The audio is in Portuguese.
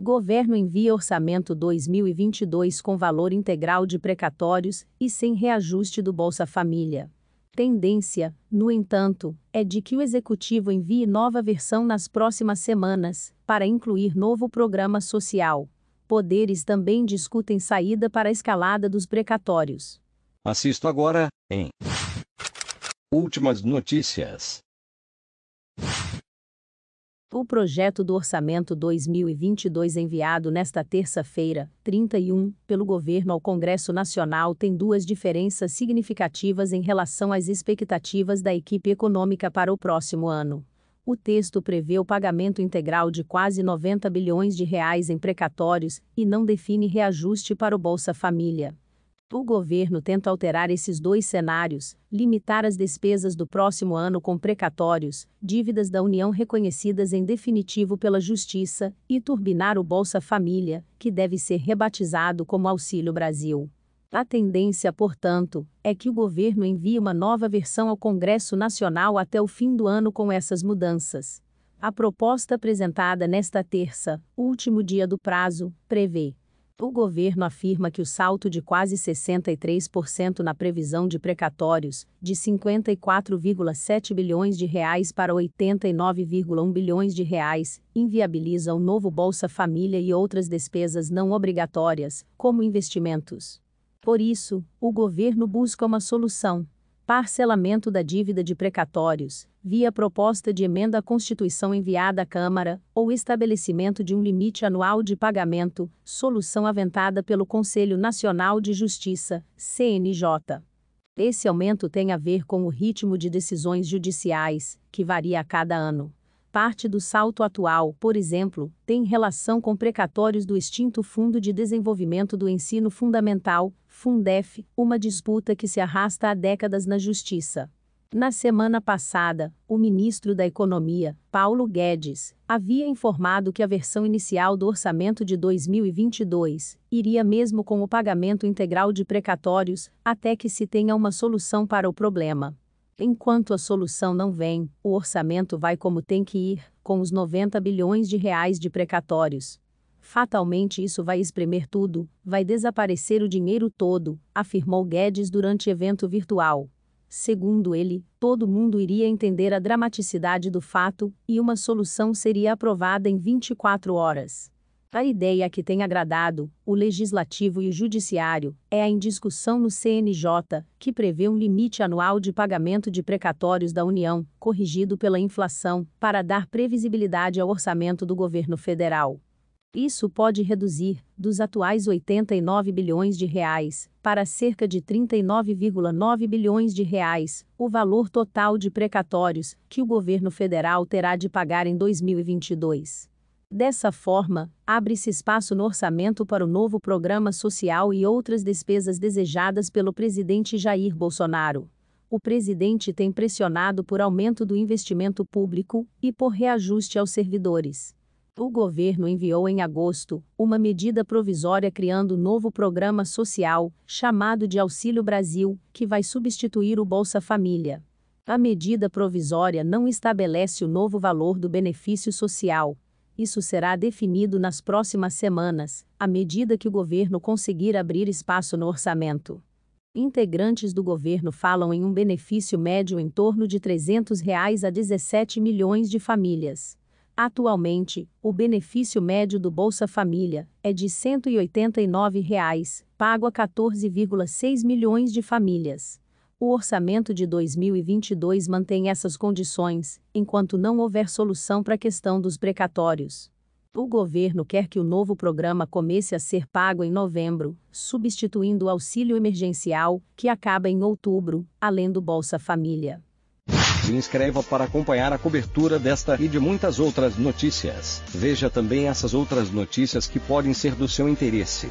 Governo envia orçamento 2022 com valor integral de precatórios e sem reajuste do Bolsa Família. Tendência, no entanto, é de que o executivo envie nova versão nas próximas semanas, para incluir novo programa social. Poderes também discutem saída para a escalada dos precatórios. Assisto agora, em Últimas notícias o projeto do Orçamento 2022 enviado nesta terça-feira, 31, pelo governo ao Congresso Nacional tem duas diferenças significativas em relação às expectativas da equipe econômica para o próximo ano. O texto prevê o pagamento integral de quase 90 bilhões de reais em precatórios e não define reajuste para o Bolsa Família. O governo tenta alterar esses dois cenários, limitar as despesas do próximo ano com precatórios, dívidas da União reconhecidas em definitivo pela Justiça, e turbinar o Bolsa Família, que deve ser rebatizado como Auxílio Brasil. A tendência, portanto, é que o governo envie uma nova versão ao Congresso Nacional até o fim do ano com essas mudanças. A proposta apresentada nesta terça, último dia do prazo, prevê o governo afirma que o salto de quase 63% na previsão de precatórios, de 54,7 bilhões de reais para 89,1 bilhões de reais, inviabiliza o novo Bolsa Família e outras despesas não obrigatórias, como investimentos. Por isso, o governo busca uma solução parcelamento da dívida de precatórios, via proposta de emenda à Constituição enviada à Câmara, ou estabelecimento de um limite anual de pagamento, solução aventada pelo Conselho Nacional de Justiça, CNJ. Esse aumento tem a ver com o ritmo de decisões judiciais, que varia a cada ano. Parte do salto atual, por exemplo, tem relação com precatórios do extinto Fundo de Desenvolvimento do Ensino Fundamental, Fundef, uma disputa que se arrasta há décadas na Justiça. Na semana passada, o ministro da Economia, Paulo Guedes, havia informado que a versão inicial do orçamento de 2022 iria mesmo com o pagamento integral de precatórios, até que se tenha uma solução para o problema. Enquanto a solução não vem, o orçamento vai como tem que ir, com os 90 bilhões de reais de precatórios. Fatalmente isso vai espremer tudo, vai desaparecer o dinheiro todo, afirmou Guedes durante evento virtual. Segundo ele, todo mundo iria entender a dramaticidade do fato e uma solução seria aprovada em 24 horas. A ideia que tem agradado o legislativo e o judiciário é a indiscussão no CNJ, que prevê um limite anual de pagamento de precatórios da União, corrigido pela inflação, para dar previsibilidade ao orçamento do governo federal. Isso pode reduzir dos atuais 89 bilhões de reais para cerca de 39,9 bilhões de reais o valor total de precatórios que o governo federal terá de pagar em 2022. Dessa forma, abre-se espaço no orçamento para o novo programa social e outras despesas desejadas pelo presidente Jair Bolsonaro. O presidente tem pressionado por aumento do investimento público e por reajuste aos servidores. O governo enviou em agosto uma medida provisória criando um novo programa social, chamado de Auxílio Brasil, que vai substituir o Bolsa Família. A medida provisória não estabelece o novo valor do benefício social, isso será definido nas próximas semanas, à medida que o governo conseguir abrir espaço no orçamento. Integrantes do governo falam em um benefício médio em torno de R$ 300 reais a 17 milhões de famílias. Atualmente, o benefício médio do Bolsa Família é de R$ 189, reais, pago a 14,6 milhões de famílias. O orçamento de 2022 mantém essas condições, enquanto não houver solução para a questão dos precatórios. O governo quer que o novo programa comece a ser pago em novembro, substituindo o auxílio emergencial, que acaba em outubro, além do Bolsa Família. Se inscreva para acompanhar a cobertura desta e de muitas outras notícias. Veja também essas outras notícias que podem ser do seu interesse.